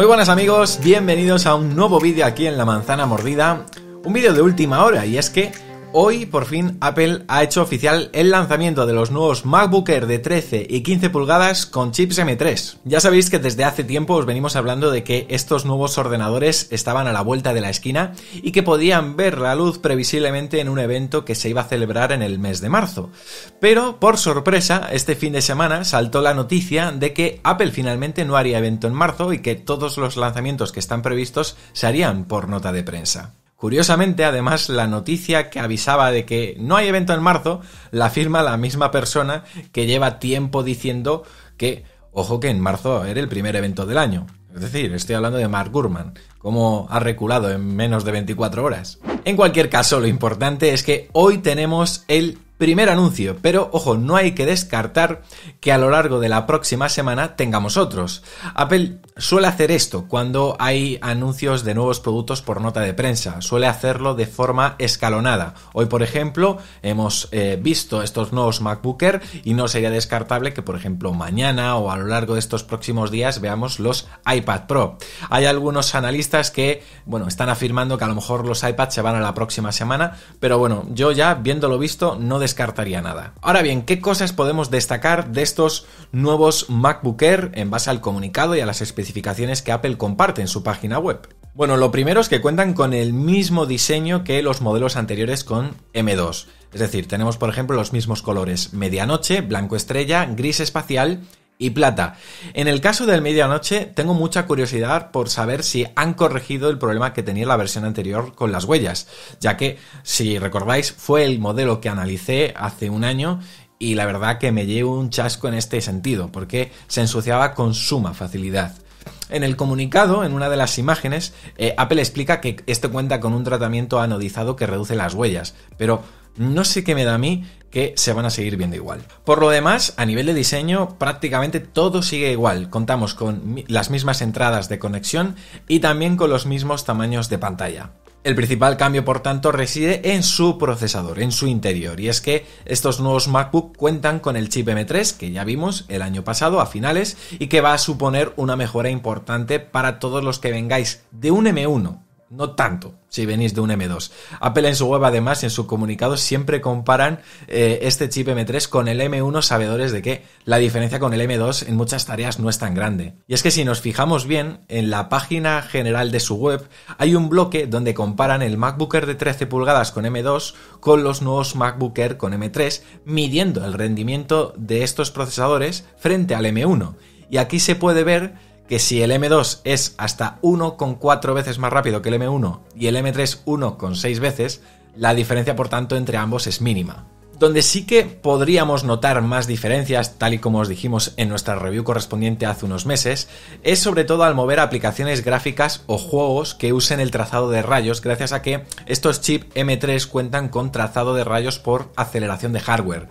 Muy buenas amigos, bienvenidos a un nuevo vídeo aquí en La Manzana Mordida. Un vídeo de última hora y es que Hoy por fin Apple ha hecho oficial el lanzamiento de los nuevos MacBook Air de 13 y 15 pulgadas con chips M3. Ya sabéis que desde hace tiempo os venimos hablando de que estos nuevos ordenadores estaban a la vuelta de la esquina y que podían ver la luz previsiblemente en un evento que se iba a celebrar en el mes de marzo. Pero por sorpresa, este fin de semana saltó la noticia de que Apple finalmente no haría evento en marzo y que todos los lanzamientos que están previstos se harían por nota de prensa. Curiosamente, además, la noticia que avisaba de que no hay evento en marzo la firma la misma persona que lleva tiempo diciendo que, ojo que en marzo era el primer evento del año. Es decir, estoy hablando de Mark Gurman, como ha reculado en menos de 24 horas. En cualquier caso, lo importante es que hoy tenemos el primer anuncio, pero ojo, no hay que descartar que a lo largo de la próxima semana tengamos otros. Apple suele hacer esto cuando hay anuncios de nuevos productos por nota de prensa, suele hacerlo de forma escalonada. Hoy, por ejemplo, hemos eh, visto estos nuevos MacBook y no sería descartable que, por ejemplo, mañana o a lo largo de estos próximos días veamos los iPad Pro. Hay algunos analistas que, bueno, están afirmando que a lo mejor los iPads se van a la próxima semana, pero bueno, yo ya viéndolo visto no descartaría nada. Ahora bien, ¿qué cosas podemos destacar de estos nuevos MacBook Air en base al comunicado y a las especificaciones que Apple comparte en su página web? Bueno, lo primero es que cuentan con el mismo diseño que los modelos anteriores con M2. Es decir, tenemos por ejemplo los mismos colores medianoche, blanco estrella, gris espacial y plata. En el caso del medianoche, tengo mucha curiosidad por saber si han corregido el problema que tenía la versión anterior con las huellas, ya que, si recordáis, fue el modelo que analicé hace un año y la verdad que me llevo un chasco en este sentido, porque se ensuciaba con suma facilidad. En el comunicado, en una de las imágenes, eh, Apple explica que este cuenta con un tratamiento anodizado que reduce las huellas, pero no sé qué me da a mí que se van a seguir viendo igual. Por lo demás, a nivel de diseño, prácticamente todo sigue igual. Contamos con las mismas entradas de conexión y también con los mismos tamaños de pantalla. El principal cambio, por tanto, reside en su procesador, en su interior, y es que estos nuevos MacBook cuentan con el chip M3, que ya vimos el año pasado a finales, y que va a suponer una mejora importante para todos los que vengáis de un M1 no tanto, si venís de un M2. Apple en su web, además, en su comunicado, siempre comparan eh, este chip M3 con el M1, sabedores de que la diferencia con el M2 en muchas tareas no es tan grande. Y es que si nos fijamos bien, en la página general de su web hay un bloque donde comparan el MacBook de 13 pulgadas con M2 con los nuevos MacBook con M3, midiendo el rendimiento de estos procesadores frente al M1. Y aquí se puede ver que si el M2 es hasta 1,4 veces más rápido que el M1 y el M3 1,6 veces, la diferencia por tanto entre ambos es mínima. Donde sí que podríamos notar más diferencias, tal y como os dijimos en nuestra review correspondiente hace unos meses, es sobre todo al mover aplicaciones gráficas o juegos que usen el trazado de rayos, gracias a que estos chips M3 cuentan con trazado de rayos por aceleración de hardware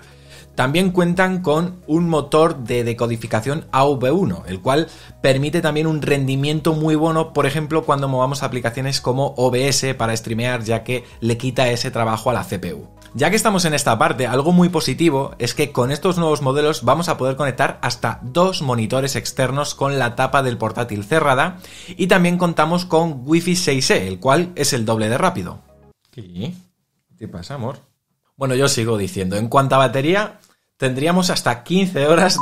también cuentan con un motor de decodificación AV1, el cual permite también un rendimiento muy bueno, por ejemplo, cuando movamos aplicaciones como OBS para streamear, ya que le quita ese trabajo a la CPU. Ya que estamos en esta parte, algo muy positivo es que con estos nuevos modelos vamos a poder conectar hasta dos monitores externos con la tapa del portátil cerrada y también contamos con Wi-Fi 6E, el cual es el doble de rápido. ¿Qué pasa, amor? Bueno, yo sigo diciendo, en cuanto a batería, tendríamos hasta 15 horas...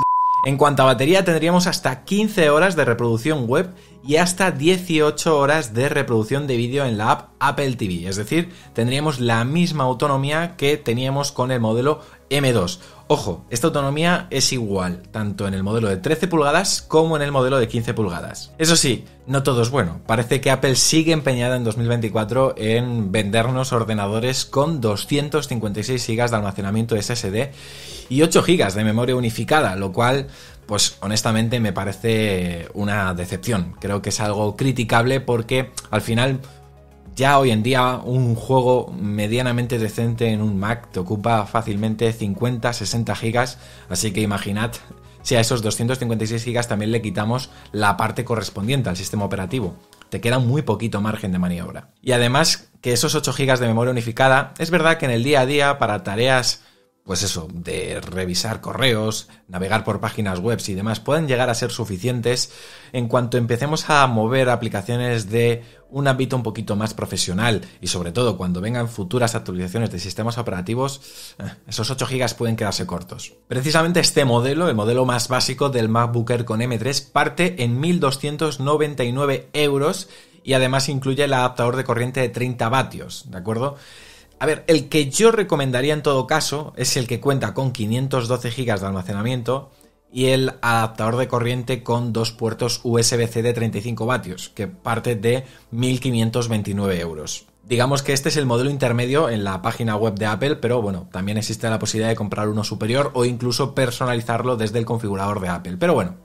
En cuanto a batería, tendríamos hasta 15 horas de reproducción web y hasta 18 horas de reproducción de vídeo en la app Apple TV. Es decir, tendríamos la misma autonomía que teníamos con el modelo M2. Ojo, esta autonomía es igual tanto en el modelo de 13 pulgadas como en el modelo de 15 pulgadas. Eso sí, no todo es bueno. Parece que Apple sigue empeñada en 2024 en vendernos ordenadores con 256 GB de almacenamiento SSD y 8 GB de memoria unificada, lo cual pues honestamente me parece una decepción. Creo que es algo criticable porque al final ya hoy en día un juego medianamente decente en un Mac te ocupa fácilmente 50-60 gigas, así que imaginad si a esos 256 gigas también le quitamos la parte correspondiente al sistema operativo. Te queda muy poquito margen de maniobra. Y además que esos 8 gigas de memoria unificada, es verdad que en el día a día para tareas pues eso, de revisar correos, navegar por páginas web y demás, pueden llegar a ser suficientes en cuanto empecemos a mover aplicaciones de un ámbito un poquito más profesional y sobre todo cuando vengan futuras actualizaciones de sistemas operativos, eh, esos 8 GB pueden quedarse cortos. Precisamente este modelo, el modelo más básico del MacBook Air con M3, parte en 1.299 euros y además incluye el adaptador de corriente de 30 vatios, ¿de acuerdo? A ver, el que yo recomendaría en todo caso es el que cuenta con 512 GB de almacenamiento y el adaptador de corriente con dos puertos USB-C de 35 vatios, que parte de 1.529 euros. Digamos que este es el modelo intermedio en la página web de Apple, pero bueno, también existe la posibilidad de comprar uno superior o incluso personalizarlo desde el configurador de Apple. Pero bueno,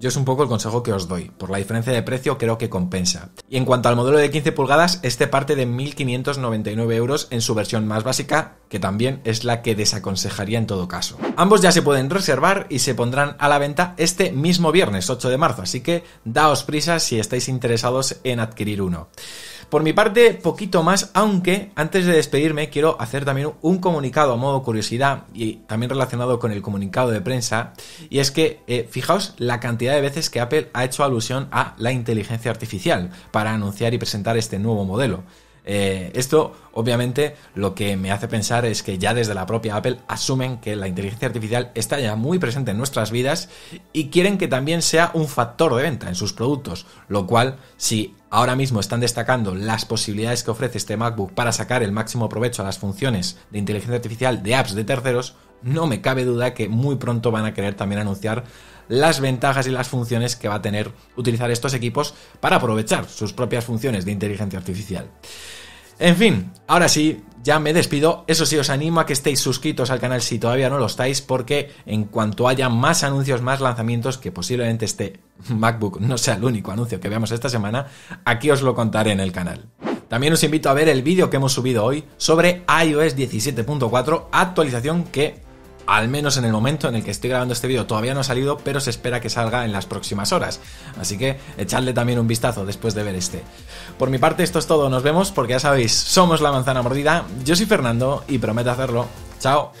yo es un poco el consejo que os doy. Por la diferencia de precio creo que compensa. Y en cuanto al modelo de 15 pulgadas, este parte de 1.599 euros en su versión más básica, que también es la que desaconsejaría en todo caso. Ambos ya se pueden reservar y se pondrán a la venta este mismo viernes 8 de marzo, así que daos prisa si estáis interesados en adquirir uno. Por mi parte, poquito más, aunque antes de despedirme quiero hacer también un comunicado a modo curiosidad y también relacionado con el comunicado de prensa. Y es que, eh, fijaos la cantidad de veces que Apple ha hecho alusión a la inteligencia artificial para anunciar y presentar este nuevo modelo. Eh, esto obviamente lo que me hace pensar es que ya desde la propia Apple asumen que la inteligencia artificial está ya muy presente en nuestras vidas y quieren que también sea un factor de venta en sus productos, lo cual si ahora mismo están destacando las posibilidades que ofrece este MacBook para sacar el máximo provecho a las funciones de inteligencia artificial de apps de terceros, no me cabe duda que muy pronto van a querer también anunciar las ventajas y las funciones que va a tener utilizar estos equipos para aprovechar sus propias funciones de inteligencia artificial. En fin, ahora sí, ya me despido. Eso sí, os animo a que estéis suscritos al canal si todavía no lo estáis, porque en cuanto haya más anuncios, más lanzamientos, que posiblemente este MacBook no sea el único anuncio que veamos esta semana, aquí os lo contaré en el canal. También os invito a ver el vídeo que hemos subido hoy sobre iOS 17.4, actualización que al menos en el momento en el que estoy grabando este vídeo todavía no ha salido, pero se espera que salga en las próximas horas. Así que echadle también un vistazo después de ver este. Por mi parte esto es todo, nos vemos porque ya sabéis, somos la manzana mordida, yo soy Fernando y prometo hacerlo. Chao.